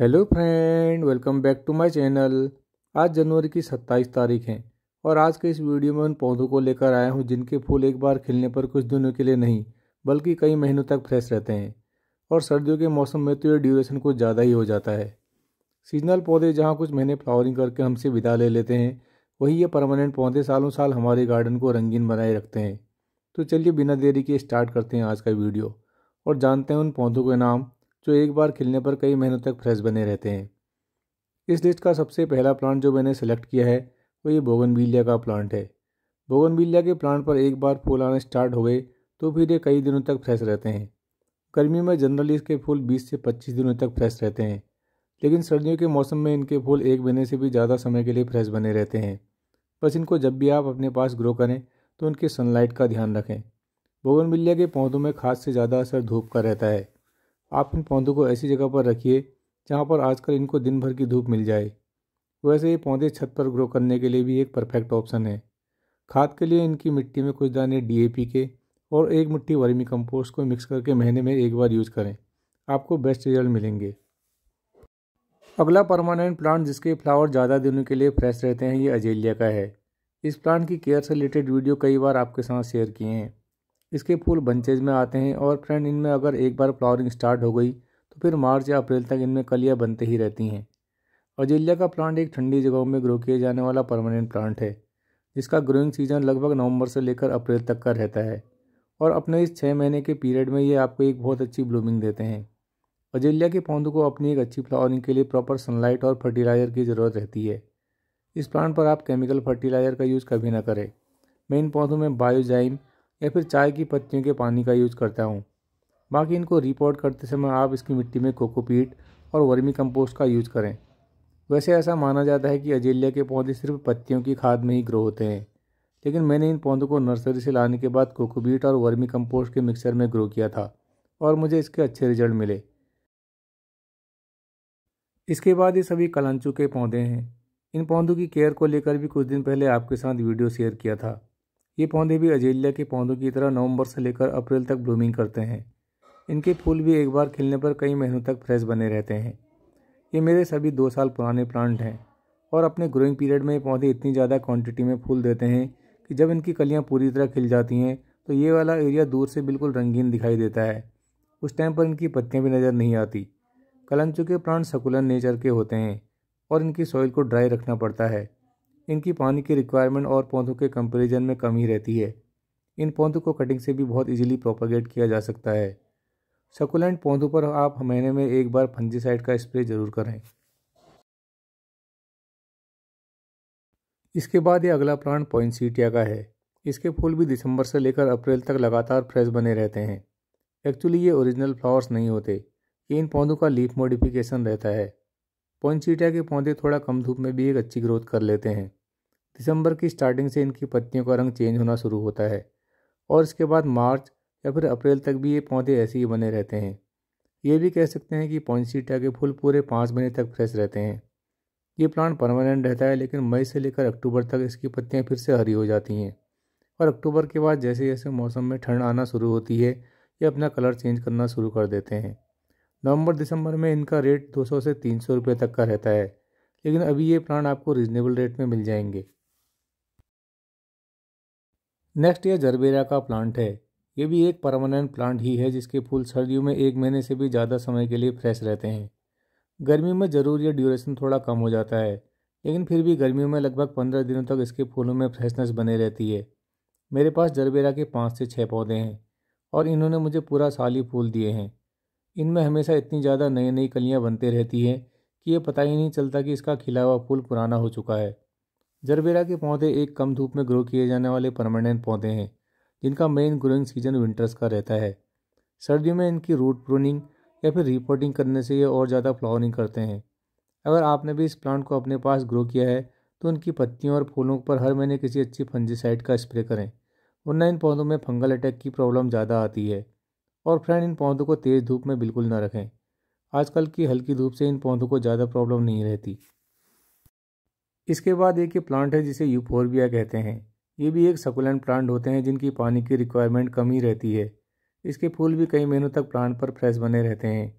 hello friend welcome back to my channel आज जनवरी की 27 तारीख है और आज के इस वीडियो में उन पौधों को लेकर आया हूँ जिनके फूल एक बार खिलने पर कुछ दिनों के लिए नहीं बल्कि कई महीनों तक फ्रेश रहते हैं और सर्दियों के मौसम में तो ये ड्यूरेशन कुछ ज़्यादा ही हो जाता है सीजनल पौधे जहाँ कुछ महीने फ्लावरिंग करके हमसे विदा ले लेते हैं वही ये परमानेंट पौधे सालों साल हमारे गार्डन को रंगीन बनाए रखते हैं तो चलिए बिना देरी के स्टार्ट करते हैं आज का वीडियो और जानते हैं उन पौधों के नाम जो एक बार खिलने पर कई महीनों तक फ्रेश बने रहते हैं इस लिस्ट का सबसे पहला प्लांट जो मैंने सेलेक्ट किया है वो ये बोगनबीलिया का प्लांट है बोगनबीलिया के प्लांट पर एक बार फूल आने स्टार्ट हो गए तो फिर ये कई दिनों तक फ्रेश रहते हैं गर्मियों में जनरली इसके फूल 20 से 25 दिनों तक फ्रेश रहते हैं लेकिन सर्दियों के मौसम में इनके फूल एक महीने से भी ज़्यादा समय के लिए फ्रेश बने रहते हैं बस इनको जब भी आप अपने पास ग्रो करें तो उनकी सनलाइट का ध्यान रखें बोगनबिलिया के पौधों में खाद से ज़्यादा असर धूप का रहता है आप इन पौधों को ऐसी जगह पर रखिए जहाँ पर आजकल इनको दिन भर की धूप मिल जाए वैसे ये पौधे छत पर ग्रो करने के लिए भी एक परफेक्ट ऑप्शन है खाद के लिए इनकी मिट्टी में कुछ दाने डी के और एक मिट्टी वर्मी कंपोस्ट को मिक्स करके महीने में एक बार यूज करें आपको बेस्ट रिजल्ट मिलेंगे अगला परमानेंट प्लांट जिसके फ्लावर ज़्यादा दिनों के लिए फ्रेश रहते हैं ये अजेलिया का है इस प्लांट की केयर से रिलेटेड वीडियो कई बार आपके साथ शेयर किए हैं इसके फूल बंचेज में आते हैं और फ्रेंड इनमें अगर एक बार फ्लावरिंग स्टार्ट हो गई तो फिर मार्च या अप्रैल तक इनमें कलियाँ बनते ही रहती हैं अजिल्या का प्लांट एक ठंडी जगहों में ग्रो किया जाने वाला परमानेंट प्लांट है जिसका ग्रोइंग सीजन लगभग नवंबर से लेकर अप्रैल तक का रहता है और अपने इस छः महीने के पीरियड में ये आपको एक बहुत अच्छी ब्लूमिंग देते हैं अजिल्या के पौधों को अपनी एक अच्छी फ्लावरिंग के लिए प्रॉपर सनलाइट और फर्टिलाइज़र की ज़रूरत रहती है इस प्लांट पर आप केमिकल फर्टिलाइज़र का यूज़ कभी ना करें मैं इन पौधों में बायोजाइम या फिर चाय की पत्तियों के पानी का यूज़ करता हूँ बाकी इनको रिपोर्ट करते समय आप इसकी मिट्टी में कोकोपीट और वर्मी कंपोस्ट का यूज़ करें वैसे ऐसा माना जाता है कि अजेलिया के पौधे सिर्फ पत्तियों की खाद में ही ग्रो होते हैं लेकिन मैंने इन पौधों को नर्सरी से लाने के बाद कोकोबीट और वर्मी कंपोस्ट के मिक्सर में ग्रो किया था और मुझे इसके अच्छे रिजल्ट मिले इसके बाद ये सभी कलांचू के पौधे हैं इन पौधों की केयर को लेकर भी कुछ दिन पहले आपके साथ वीडियो शेयर किया था ये पौधे भी अजेलिया के पौधों की तरह नवंबर से लेकर अप्रैल तक ब्लूमिंग करते हैं इनके फूल भी एक बार खिलने पर कई महीनों तक फ्रेश बने रहते हैं ये मेरे सभी दो साल पुराने प्लांट हैं और अपने ग्रोइंग पीरियड में ये पौधे इतनी ज़्यादा क्वांटिटी में फूल देते हैं कि जब इनकी कलियाँ पूरी तरह खिल जाती हैं तो ये वाला एरिया दूर से बिल्कुल रंगीन दिखाई देता है उस टाइम पर इनकी पत्तियाँ भी नज़र नहीं आती कलंचू के प्लांट सकुलर नेचर के होते हैं और इनकी सॉइल को ड्राई रखना पड़ता है इनकी पानी की रिक्वायरमेंट और पौधों के कंपेरिजन में कम ही रहती है इन पौधों को कटिंग से भी बहुत इजीली प्रोपागेट किया जा सकता है सकुलेंट पौधों पर आप महीने में एक बार फंजीसाइड का स्प्रे ज़रूर करें इसके बाद ये अगला प्लांट सीटिया का है इसके फूल भी दिसंबर से लेकर अप्रैल तक लगातार फ्रेश बने रहते हैं एक्चुअली ये ओरिजिनल फ्लावर्स नहीं होते ये इन पौधों का लीफ मॉडिफिकेशन रहता है पॉइंसीटा के पौधे थोड़ा कम धूप में भी एक अच्छी ग्रोथ कर लेते हैं दिसंबर की स्टार्टिंग से इनकी पत्तियों का रंग चेंज होना शुरू होता है और इसके बाद मार्च या फिर अप्रैल तक भी ये पौधे ऐसे ही बने रहते हैं ये भी कह सकते हैं कि पॉइंसीटा के फूल पूरे पाँच महीने तक फ्रेश रहते हैं ये प्लांट परमानेंट रहता है लेकिन मई से लेकर अक्टूबर तक इसकी पत्तियाँ फिर से हरी हो जाती हैं और अक्टूबर के बाद जैसे जैसे मौसम में ठंड आना शुरू होती है ये अपना कलर चेंज करना शुरू कर देते हैं नवंबर दिसंबर में इनका रेट 200 से 300 रुपए तक का रहता है लेकिन अभी ये प्लांट आपको रीजनेबल रेट में मिल जाएंगे नेक्स्ट ये जरबेरा का प्लांट है ये भी एक परमानेंट प्लांट ही है जिसके फूल सर्दियों में एक महीने से भी ज़्यादा समय के लिए फ्रेश रहते हैं गर्मी में ज़रूर यह ड्यूरेशन थोड़ा कम हो जाता है लेकिन फिर भी गर्मियों में लगभग पंद्रह दिनों तक इसके फूलों में फ्रेशनेस बने रहती है मेरे पास जरबेरा के पाँच से छः पौधे हैं और इन्होंने मुझे पूरा साल ही फूल दिए हैं इनमें हमेशा इतनी ज़्यादा नई नई कलियाँ बनते रहती हैं कि ये पता ही नहीं चलता कि इसका खिला हुआ फूल पुराना हो चुका है जरबेरा के पौधे एक कम धूप में ग्रो किए जाने वाले परमानेंट पौधे हैं जिनका मेन ग्रोइंग सीजन विंटर्स का रहता है सर्दियों में इनकी रूट प्रूनिंग या फिर रिपोर्टिंग करने से ये और ज़्यादा फ्लावरिंग करते हैं अगर आपने भी इस प्लांट को अपने पास ग्रो किया है तो उनकी पत्तियों और फूलों पर हर महीने किसी अच्छी फंजीसाइड का स्प्रे करें वरना इन पौधों में फंगल अटैक की प्रॉब्लम ज़्यादा आती है और फ्रेंड इन पौधों को तेज़ धूप में बिल्कुल ना रखें आजकल की हल्की धूप से इन पौधों को ज़्यादा प्रॉब्लम नहीं रहती इसके बाद एक ये प्लांट है जिसे यूफोरबिया कहते हैं ये भी एक सकुलेंट प्लांट होते हैं जिनकी पानी की रिक्वायरमेंट कम ही रहती है इसके फूल भी कई महीनों तक प्लांट पर फ्रेश बने रहते हैं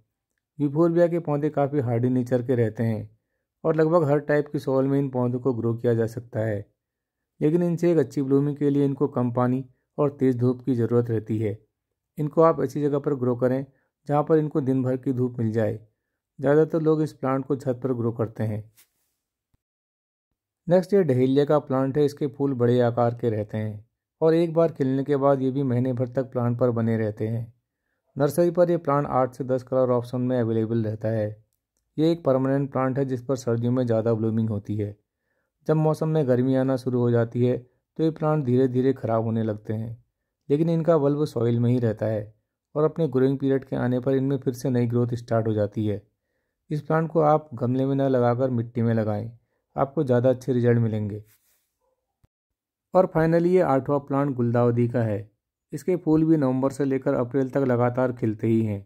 यूफोरबिया के पौधे काफ़ी हार्डी नेचर के रहते हैं और लगभग हर टाइप की सॉल में इन पौधों को ग्रो किया जा सकता है लेकिन इनसे एक अच्छी ब्लूमिंग के लिए इनको कम पानी और तेज़ धूप की ज़रूरत रहती है इनको आप ऐसी जगह पर ग्रो करें जहाँ पर इनको दिन भर की धूप मिल जाए ज़्यादातर लोग इस प्लांट को छत पर ग्रो करते हैं नेक्स्ट ये डहेलिया का प्लांट है इसके फूल बड़े आकार के रहते हैं और एक बार खिलने के बाद ये भी महीने भर तक प्लांट पर बने रहते हैं नर्सरी पर यह प्लांट आठ से दस कलर ऑप्शन में अवेलेबल रहता है ये एक परमानेंट प्लांट है जिस पर सर्दियों में ज़्यादा ब्लूमिंग होती है जब मौसम में गर्मी आना शुरू हो जाती है तो ये प्लांट धीरे धीरे ख़राब होने लगते हैं लेकिन इनका बल्ब सॉइल में ही रहता है और अपने ग्रोइंग पीरियड के आने पर इनमें फिर से नई ग्रोथ स्टार्ट हो जाती है इस प्लांट को आप गमले में न लगाकर मिट्टी में लगाएं आपको ज़्यादा अच्छे रिजल्ट मिलेंगे और फाइनली ये आठवां प्लांट गुलदावदी का है इसके फूल भी नवंबर से लेकर अप्रैल तक लगातार खिलते ही हैं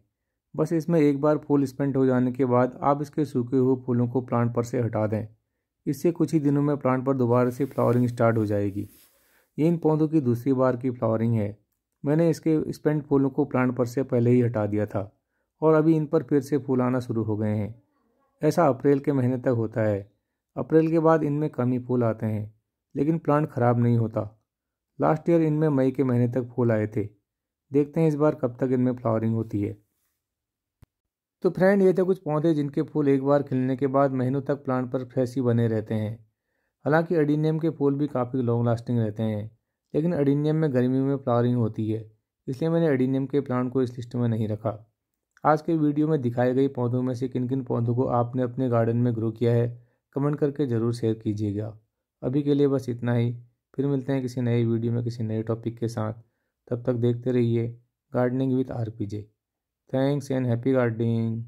बस इसमें एक बार फूल स्पेंट हो जाने के बाद आप इसके सूखे हुए फूलों को प्लांट पर से हटा दें इससे कुछ ही दिनों में प्लांट पर दोबारा से फ्लावरिंग स्टार्ट हो जाएगी ये इन पौधों की दूसरी बार की फ्लावरिंग है मैंने इसके स्पेंट फूलों को प्लांट पर से पहले ही हटा दिया था और अभी इन पर फिर से फूल आना शुरू हो गए हैं ऐसा अप्रैल के महीने तक होता है अप्रैल के बाद इनमें कम ही फूल आते हैं लेकिन प्लांट खराब नहीं होता लास्ट ईयर इनमें मई के महीने तक फूल आए थे देखते हैं इस बार कब तक इनमें फ्लावरिंग होती है तो फ्रेंड ये थे कुछ पौधे जिनके फूल एक बार खिलने के बाद महीनों तक प्लांट पर फ्रेश ही बने रहते हैं हालांकि अडीनियम के फूल भी काफ़ी लॉन्ग लास्टिंग रहते हैं लेकिन अडीनियम में गर्मी में फ्लावरिंग होती है इसलिए मैंने अडीनियम के प्लांट को इस लिस्ट में नहीं रखा आज के वीडियो में दिखाए गए पौधों में से किन किन पौधों को आपने अपने गार्डन में ग्रो किया है कमेंट करके ज़रूर शेयर कीजिएगा अभी के लिए बस इतना ही फिर मिलते हैं किसी नए वीडियो में किसी नए टॉपिक के साथ तब तक देखते रहिए gardening with R P J thanks and happy gardening